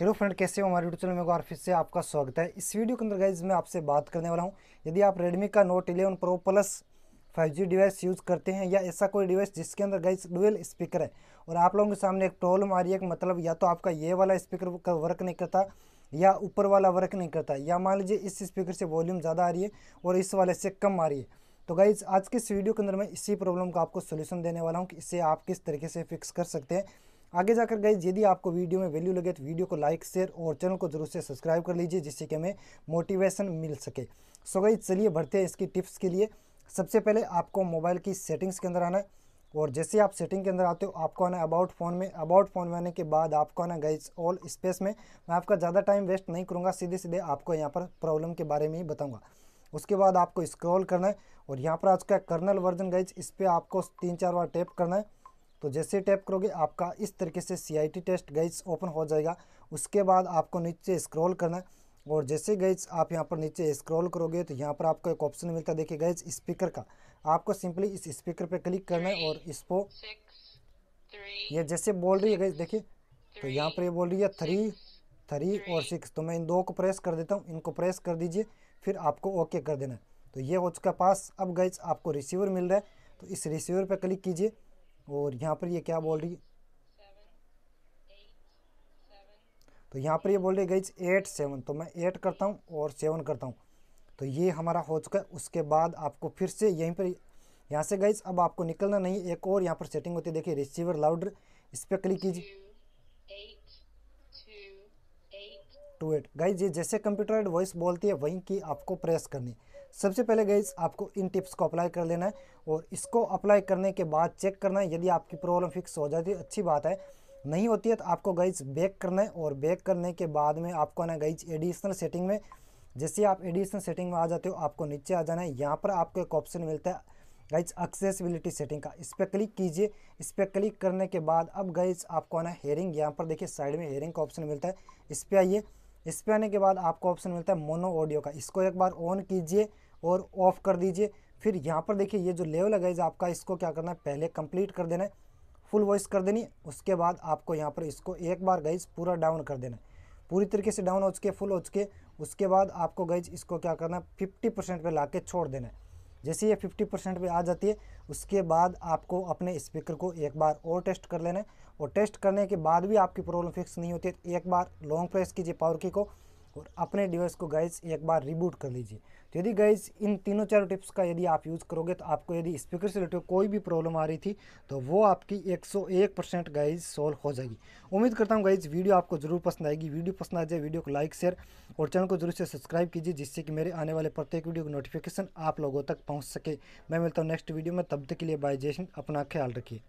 hello friend कैसे हो हमारे यूट्यूब चैनल में और फिर से आपका स्वागत है इस वीडियो के अंदर गाइज मैं आपसे बात करने वाला हूँ यदि आप रेडमी का Note eleven Pro plus 5G device use करते हैं या ऐसा कोई डिवाइस जिसके अंदर गाइज डुअल स्पीकर है और आप लोगों के सामने एक प्रॉब्लम आ रही है कि मतलब या तो आपका ये वाला स्पीकर का वर्क नहीं करता या ऊपर वाला वर्क नहीं करता या मान लीजिए इस स्पीकर से वॉल्यूम ज़्यादा आ रही है और इस वाले से कम आ रही है तो गाइज़ आज के इस वीडियो के अंदर मैं इसी प्रॉब्लम का आपको सोल्यूशन देने वाला हूँ कि इसे आप किस तरीके से फिक्स कर सकते हैं आगे जाकर गए यदि आपको वीडियो में वैल्यू लगे तो वीडियो को लाइक शेयर और चैनल को जरूर से सब्सक्राइब कर लीजिए जिससे कि हमें मोटिवेशन मिल सके सो गई चलिए बढ़ते हैं इसकी टिप्स के लिए सबसे पहले आपको मोबाइल की सेटिंग्स के अंदर आना है और जैसे आप सेटिंग के अंदर आते हो आपको आना अबाउट फ़ोन में अबाउट फ़ोन में आने के बाद आपको आना गाइज ऑल स्पेस में मैं आपका ज़्यादा टाइम वेस्ट नहीं करूँगा सीधे सीधे आपको यहाँ पर प्रॉब्लम के बारे में ही बताऊँगा उसके बाद आपको स्क्रॉल करना है और यहाँ पर आज का कर्नल वर्जन गाइज इस पर आपको तीन चार बार टैप करना है तो जैसे टैप करोगे आपका इस तरीके से C I T test guides open हो जाएगा उसके बाद आपको नीचे स्क्रॉल करना है और जैसे गाइज आप यहाँ पर नीचे स्क्रॉल करोगे तो यहाँ पर आपको एक ऑप्शन मिलता है देखिए गाइज स्पीकर का आपको सिंपली इस स्पीकर पर क्लिक करना है और इसको ये जैसे बोल रही है गाइज देखिए तो यहाँ पर ये बोल रही है थ्री थ्री और सिक्स तो मैं इन दो को प्रेस कर देता हूँ इनको प्रेस कर दीजिए फिर आपको ओके कर देना है तो ये हो चुका पास अब गाइज आपको रिसीवर मिल रहा है तो इस रिसीवर पर क्लिक कीजिए और यहाँ पर ये क्या बोल रही है तो यहाँ पर ये बोल रही है एट सेवन तो मैं एट करता हूँ और सेवन करता हूँ तो ये हमारा हो चुका है उसके बाद आपको फिर से यहीं पर यहाँ से गई अब आपको निकलना नहीं एक और यहाँ पर सेटिंग होती है देखिए रिसीवर लाउडर इस पर क्लिक कीजिए टू एट गाइज ये जैसे कंप्यूटर एड वॉइस बोलती है वहीं की आपको प्रेस करनी सबसे पहले गाइज आपको इन टिप्स को अप्लाई कर लेना है और इसको अप्लाई करने के बाद चेक करना है यदि आपकी प्रॉब्लम फिक्स हो जाती है अच्छी बात है नहीं होती है तो आपको गाइज बैक करना है और बैक करने के बाद में आपको आना गाइज एडिशनल सेटिंग में जैसे आप एडिशनल सेटिंग में आ जाते हो आपको नीचे आ जाना है यहाँ पर आपको एक ऑप्शन मिलता है गाइज एक्सेसिबिलिटी सेटिंग का इस पर क्लिक कीजिए इस पर क्लिक करने के बाद अब गाइज आपको आना हेयरिंग यहाँ पर देखिए साइड में हेयरिंग का ऑप्शन मिलता है इस पर आइए इस पर आने के बाद आपको ऑप्शन मिलता है मोनो ऑडियो का इसको एक बार ऑन कीजिए और ऑफ़ कर दीजिए फिर यहाँ पर देखिए ये जो लेवल है गाइज आपका इसको क्या करना है पहले कंप्लीट कर देना है फुल वॉइस कर देनी उसके बाद आपको यहाँ पर इसको एक बार गाइज पूरा डाउन कर देना है पूरी तरीके से डाउन हो चुके फुल हो चुके उसके बाद आपको गाइज इसको क्या करना है फिफ्टी परसेंट पर ला छोड़ देना है जैसे ये 50 परसेंट पर आ जाती है उसके बाद आपको अपने स्पीकर को एक बार और टेस्ट कर लेना है और टेस्ट करने के बाद भी आपकी प्रॉब्लम फिक्स नहीं होती है एक बार लॉन्ग प्रेस कीजिए पावर की को और अपने डिवाइस को गाइज एक बार रिबूट कर लीजिए तो यदि गाइज इन तीनों चारों टिप्स का यदि आप यूज़ करोगे तो आपको यदि स्पीकर से रिलेटेड कोई भी प्रॉब्लम आ रही थी तो वो आपकी 101 परसेंट गाइज सॉल्व हो जाएगी उम्मीद करता हूँ गाइज वीडियो आपको ज़रूर पसंद आएगी वीडियो पसंद आ जाए वीडियो को लाइक शेयर और चैनल को जरूर से सब्सक्राइब कीजिए जिससे कि मेरे आने वाले प्रत्येक वीडियो की नोटिफिकेशन आप लोगों तक पहुँच सके मैं मिलता हूँ नेक्स्ट वीडियो में तब तक के लिए बाय जय अपना ख्याल रखिए